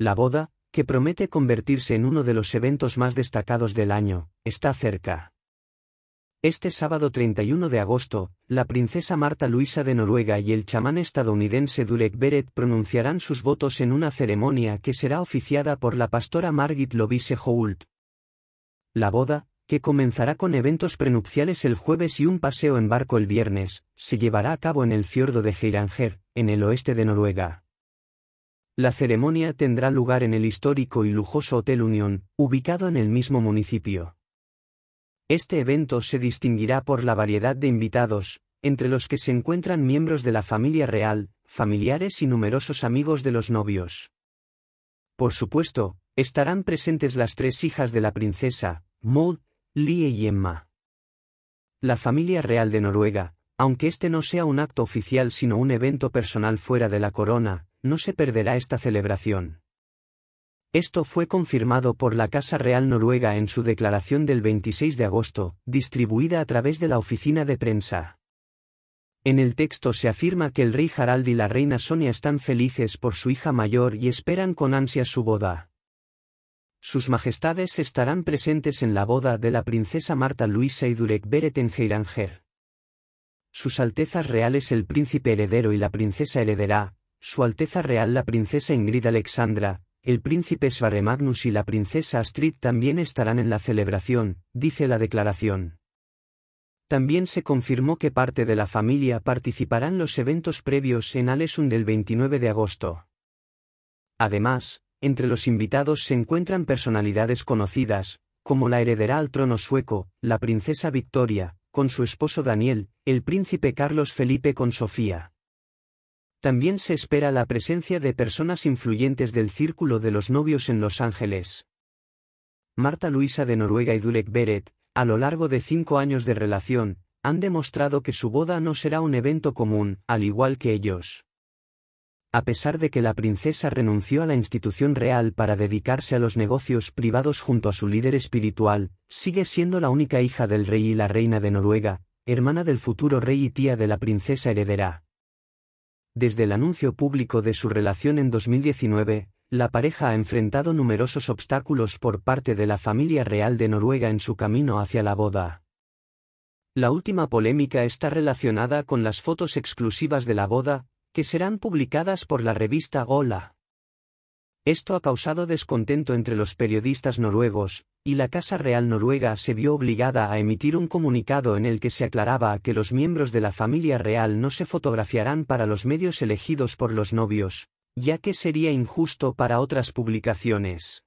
La boda, que promete convertirse en uno de los eventos más destacados del año, está cerca. Este sábado 31 de agosto, la princesa Marta Luisa de Noruega y el chamán estadounidense Dulek Beret pronunciarán sus votos en una ceremonia que será oficiada por la pastora Margit Lovise Hoult. La boda, que comenzará con eventos prenupciales el jueves y un paseo en barco el viernes, se llevará a cabo en el fiordo de Geiranger, en el oeste de Noruega. La ceremonia tendrá lugar en el histórico y lujoso Hotel Unión, ubicado en el mismo municipio. Este evento se distinguirá por la variedad de invitados, entre los que se encuentran miembros de la familia real, familiares y numerosos amigos de los novios. Por supuesto, estarán presentes las tres hijas de la princesa, Maud, Lee y Emma. La familia real de Noruega, aunque este no sea un acto oficial sino un evento personal fuera de la corona, no se perderá esta celebración. Esto fue confirmado por la Casa Real Noruega en su declaración del 26 de agosto, distribuida a través de la oficina de prensa. En el texto se afirma que el rey Harald y la reina Sonia están felices por su hija mayor y esperan con ansia su boda. Sus majestades estarán presentes en la boda de la princesa Marta Luisa y Durek Beret en Sus Altezas Reales el príncipe heredero y la princesa heredera, su Alteza Real la Princesa Ingrid Alexandra, el príncipe Svarre Magnus y la princesa Astrid también estarán en la celebración, dice la declaración. También se confirmó que parte de la familia participarán los eventos previos en Alesund del 29 de agosto. Además, entre los invitados se encuentran personalidades conocidas, como la heredera al trono sueco, la princesa Victoria, con su esposo Daniel, el príncipe Carlos Felipe con Sofía. También se espera la presencia de personas influyentes del círculo de los novios en Los Ángeles. Marta Luisa de Noruega y Dulek Beret, a lo largo de cinco años de relación, han demostrado que su boda no será un evento común, al igual que ellos. A pesar de que la princesa renunció a la institución real para dedicarse a los negocios privados junto a su líder espiritual, sigue siendo la única hija del rey y la reina de Noruega, hermana del futuro rey y tía de la princesa heredera. Desde el anuncio público de su relación en 2019, la pareja ha enfrentado numerosos obstáculos por parte de la familia real de Noruega en su camino hacia la boda. La última polémica está relacionada con las fotos exclusivas de la boda, que serán publicadas por la revista Gola. Esto ha causado descontento entre los periodistas noruegos, y la Casa Real noruega se vio obligada a emitir un comunicado en el que se aclaraba que los miembros de la familia real no se fotografiarán para los medios elegidos por los novios, ya que sería injusto para otras publicaciones.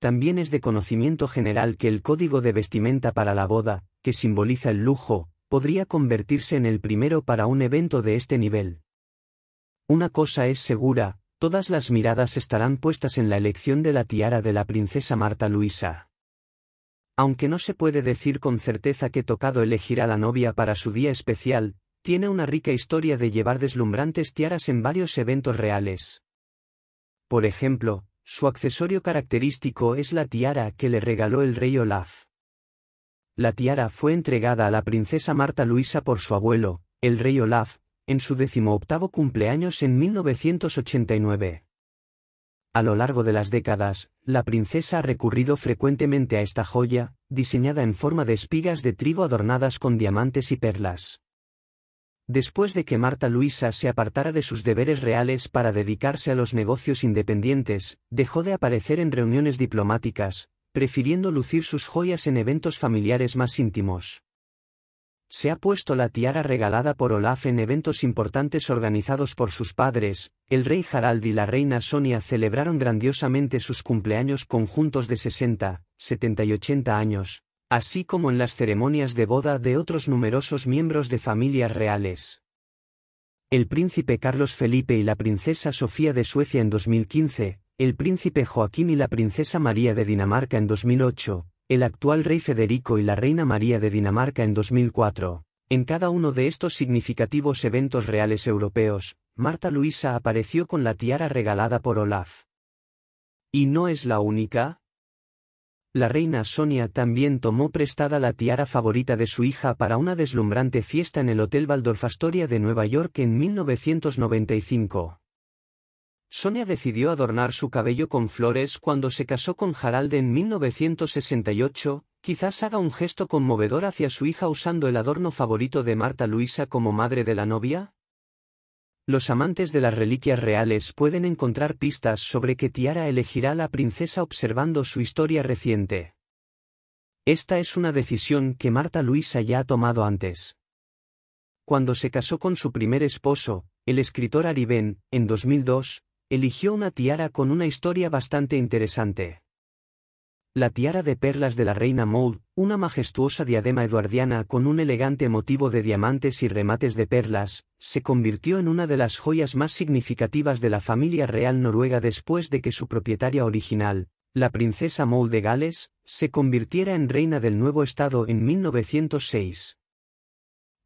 También es de conocimiento general que el código de vestimenta para la boda, que simboliza el lujo, podría convertirse en el primero para un evento de este nivel. Una cosa es segura, Todas las miradas estarán puestas en la elección de la tiara de la princesa Marta Luisa. Aunque no se puede decir con certeza que Tocado elegirá la novia para su día especial, tiene una rica historia de llevar deslumbrantes tiaras en varios eventos reales. Por ejemplo, su accesorio característico es la tiara que le regaló el rey Olaf. La tiara fue entregada a la princesa Marta Luisa por su abuelo, el rey Olaf, en su decimoctavo cumpleaños en 1989. A lo largo de las décadas, la princesa ha recurrido frecuentemente a esta joya, diseñada en forma de espigas de trigo adornadas con diamantes y perlas. Después de que Marta Luisa se apartara de sus deberes reales para dedicarse a los negocios independientes, dejó de aparecer en reuniones diplomáticas, prefiriendo lucir sus joyas en eventos familiares más íntimos se ha puesto la tiara regalada por Olaf en eventos importantes organizados por sus padres, el rey Harald y la reina Sonia celebraron grandiosamente sus cumpleaños conjuntos de 60, 70 y 80 años, así como en las ceremonias de boda de otros numerosos miembros de familias reales. El príncipe Carlos Felipe y la princesa Sofía de Suecia en 2015, el príncipe Joaquín y la princesa María de Dinamarca en 2008, el actual rey Federico y la reina María de Dinamarca en 2004. En cada uno de estos significativos eventos reales europeos, Marta Luisa apareció con la tiara regalada por Olaf. ¿Y no es la única? La reina Sonia también tomó prestada la tiara favorita de su hija para una deslumbrante fiesta en el Hotel Waldorf Astoria de Nueva York en 1995. Sonia decidió adornar su cabello con flores cuando se casó con Harald en 1968, quizás haga un gesto conmovedor hacia su hija usando el adorno favorito de Marta Luisa como madre de la novia. Los amantes de las reliquias reales pueden encontrar pistas sobre qué Tiara elegirá la princesa observando su historia reciente. Esta es una decisión que Marta Luisa ya ha tomado antes. Cuando se casó con su primer esposo, el escritor Aribén, en 2002, eligió una tiara con una historia bastante interesante. La tiara de perlas de la reina Maud, una majestuosa diadema eduardiana con un elegante motivo de diamantes y remates de perlas, se convirtió en una de las joyas más significativas de la familia real noruega después de que su propietaria original, la princesa Maud de Gales, se convirtiera en reina del nuevo estado en 1906.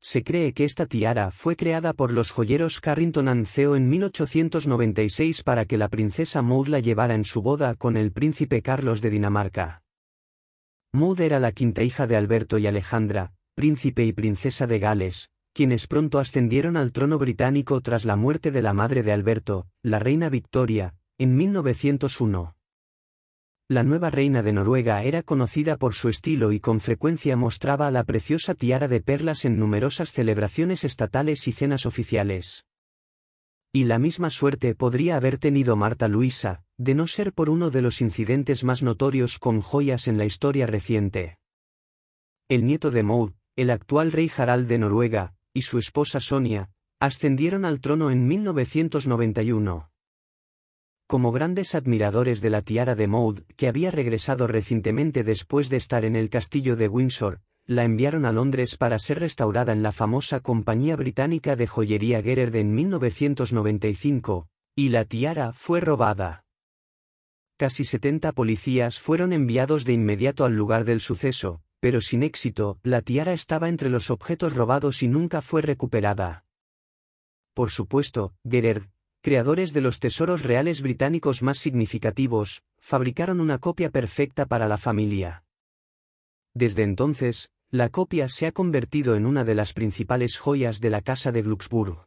Se cree que esta tiara fue creada por los joyeros Carrington and en 1896 para que la princesa Maud la llevara en su boda con el príncipe Carlos de Dinamarca. Maud era la quinta hija de Alberto y Alejandra, príncipe y princesa de Gales, quienes pronto ascendieron al trono británico tras la muerte de la madre de Alberto, la reina Victoria, en 1901. La nueva reina de Noruega era conocida por su estilo y con frecuencia mostraba la preciosa tiara de perlas en numerosas celebraciones estatales y cenas oficiales. Y la misma suerte podría haber tenido Marta Luisa, de no ser por uno de los incidentes más notorios con joyas en la historia reciente. El nieto de Maud, el actual rey Harald de Noruega, y su esposa Sonia, ascendieron al trono en 1991 como grandes admiradores de la tiara de Maud, que había regresado recientemente después de estar en el castillo de Windsor, la enviaron a Londres para ser restaurada en la famosa compañía británica de joyería Gerard en 1995, y la tiara fue robada. Casi 70 policías fueron enviados de inmediato al lugar del suceso, pero sin éxito, la tiara estaba entre los objetos robados y nunca fue recuperada. Por supuesto, Gerard, creadores de los tesoros reales británicos más significativos, fabricaron una copia perfecta para la familia. Desde entonces, la copia se ha convertido en una de las principales joyas de la Casa de Glucksburg.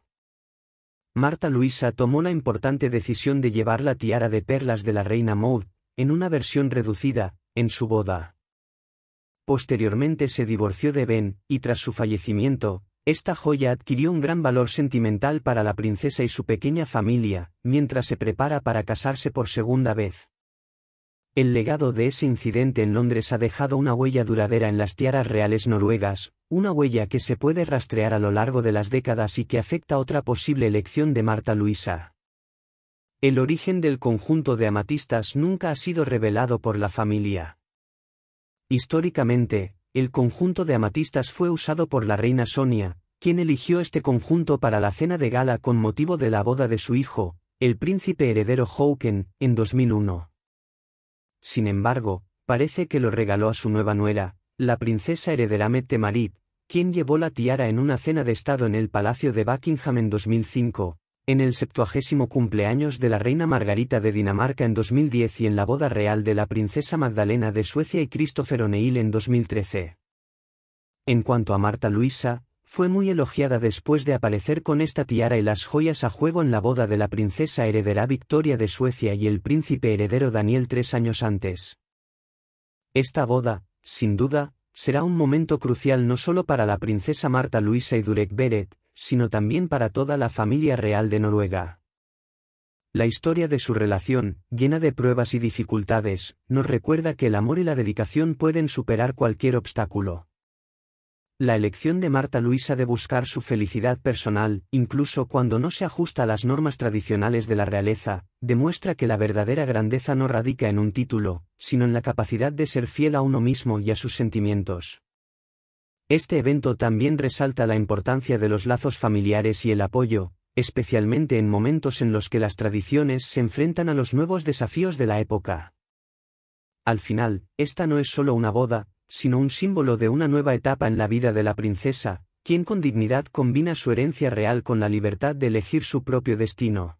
Marta Luisa tomó la importante decisión de llevar la tiara de perlas de la reina Maud, en una versión reducida, en su boda. Posteriormente se divorció de Ben, y tras su fallecimiento, esta joya adquirió un gran valor sentimental para la princesa y su pequeña familia, mientras se prepara para casarse por segunda vez. El legado de ese incidente en Londres ha dejado una huella duradera en las tiaras reales noruegas, una huella que se puede rastrear a lo largo de las décadas y que afecta a otra posible elección de Marta Luisa. El origen del conjunto de amatistas nunca ha sido revelado por la familia. Históricamente, el conjunto de amatistas fue usado por la reina Sonia, quien eligió este conjunto para la cena de gala con motivo de la boda de su hijo, el príncipe heredero Hawken, en 2001. Sin embargo, parece que lo regaló a su nueva nuera, la princesa heredera Mette Marit, quien llevó la tiara en una cena de estado en el Palacio de Buckingham en 2005, en el septuagésimo cumpleaños de la reina Margarita de Dinamarca en 2010 y en la boda real de la princesa Magdalena de Suecia y Christopher O'Neill en 2013. En cuanto a Marta Luisa, fue muy elogiada después de aparecer con esta tiara y las joyas a juego en la boda de la princesa heredera Victoria de Suecia y el príncipe heredero Daniel tres años antes. Esta boda, sin duda, será un momento crucial no solo para la princesa Marta Luisa y Durek Beret, sino también para toda la familia real de Noruega. La historia de su relación, llena de pruebas y dificultades, nos recuerda que el amor y la dedicación pueden superar cualquier obstáculo. La elección de Marta Luisa de buscar su felicidad personal, incluso cuando no se ajusta a las normas tradicionales de la realeza, demuestra que la verdadera grandeza no radica en un título, sino en la capacidad de ser fiel a uno mismo y a sus sentimientos. Este evento también resalta la importancia de los lazos familiares y el apoyo, especialmente en momentos en los que las tradiciones se enfrentan a los nuevos desafíos de la época. Al final, esta no es solo una boda, sino un símbolo de una nueva etapa en la vida de la princesa, quien con dignidad combina su herencia real con la libertad de elegir su propio destino.